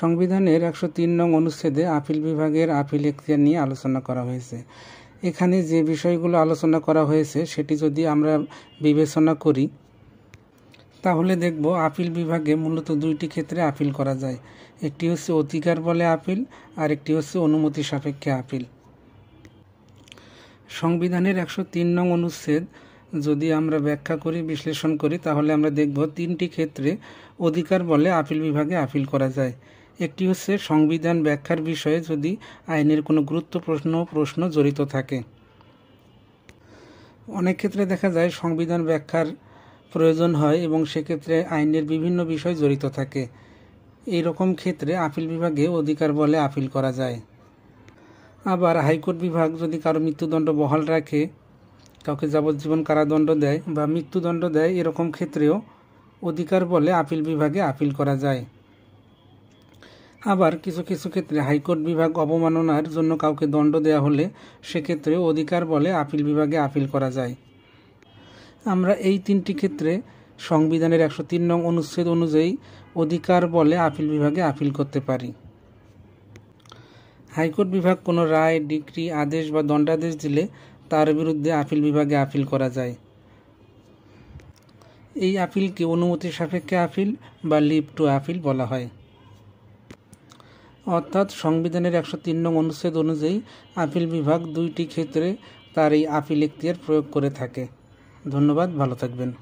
সংবিধানের একশো তিন নং অনুচ্ছেদে আপিল বিভাগের আপিল এখতিয়ার নিয়ে আলোচনা করা হয়েছে এখানে যে বিষয়গুলো আলোচনা করা হয়েছে সেটি যদি আমরা বিবেচনা করি তাহলে দেখব আপিল বিভাগে মূলত দুইটি ক্ষেত্রে আপিল করা যায় একটি হচ্ছে অধিকার বলে আপিল আর একটি হচ্ছে অনুমতি সাপেক্ষে আপিল সংবিধানের একশো তিন নং অনুচ্ছেদ যদি আমরা ব্যাখ্যা করি বিশ্লেষণ করি তাহলে আমরা দেখব তিনটি ক্ষেত্রে অধিকার বলে আপিল বিভাগে আপিল করা যায় একটি হচ্ছে সংবিধান ব্যাখ্যার বিষয়ে যদি আইনের কোনো গুরুত্ব প্রশ্ন প্রশ্ন জড়িত থাকে অনেক ক্ষেত্রে দেখা যায় সংবিধান ব্যাখ্যার প্রয়োজন হয় এবং সেক্ষেত্রে আইনের বিভিন্ন বিষয় জড়িত থাকে এই রকম ক্ষেত্রে আপিল বিভাগে অধিকার বলে আপিল করা যায় আবার হাইকোর্ট বিভাগ যদি কারো মৃত্যুদণ্ড বহাল রাখে কাউকে যাবজ্জীবন কারাদণ্ড দেয় বা মৃত্যুদণ্ড দেয় এরকম ক্ষেত্রেও অধিকার বলে আপিল বিভাগে আপিল করা যায় আবার কিছু কিছু ক্ষেত্রে হাইকোর্ট বিভাগ অবমাননার জন্য কাউকে দণ্ড দেয়া হলে সেক্ষেত্রে অধিকার বলে আপিল বিভাগে আপিল করা যায় আমরা এই তিনটি ক্ষেত্রে সংবিধানের একশো তিন নং অনুচ্ছেদ অনুযায়ী অধিকার বলে আপিল বিভাগে আপিল করতে পারি হাইকোর্ট বিভাগ কোনো রায় ডিক্রি আদেশ বা দণ্ডাদেশ দিলে তার বিরুদ্ধে আপিল বিভাগে আপিল করা যায় এই আপিলকে অনুমতি সাপেক্ষে আপিল বা লিভ টু আপিল বলা হয় অর্থাৎ সংবিধানের একশো তিন নং অনুচ্ছেদ অনুযায়ী আপিল বিভাগ দুইটি ক্ষেত্রে তার এই আপিল এখতিয়ার প্রয়োগ করে থাকে ধন্যবাদ ভালো থাকবেন